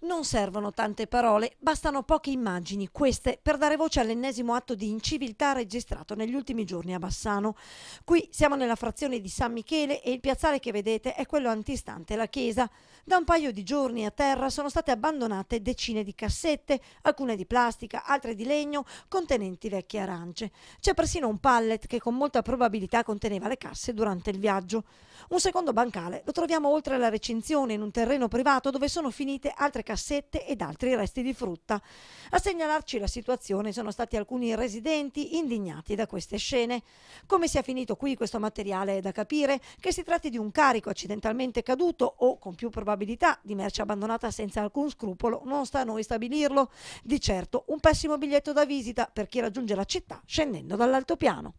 Non servono tante parole, bastano poche immagini, queste, per dare voce all'ennesimo atto di inciviltà registrato negli ultimi giorni a Bassano. Qui siamo nella frazione di San Michele e il piazzale che vedete è quello antistante la chiesa. Da un paio di giorni a terra sono state abbandonate decine di cassette, alcune di plastica, altre di legno, contenenti vecchie arance. C'è persino un pallet che con molta probabilità conteneva le casse durante il viaggio. Un secondo bancale lo troviamo oltre la recinzione in un terreno privato dove sono finite altre cassette ed altri resti di frutta. A segnalarci la situazione sono stati alcuni residenti indignati da queste scene. Come sia finito qui questo materiale è da capire, che si tratti di un carico accidentalmente caduto o con più probabilità di merce abbandonata senza alcun scrupolo non sta a noi stabilirlo. Di certo un pessimo biglietto da visita per chi raggiunge la città scendendo dall'altopiano.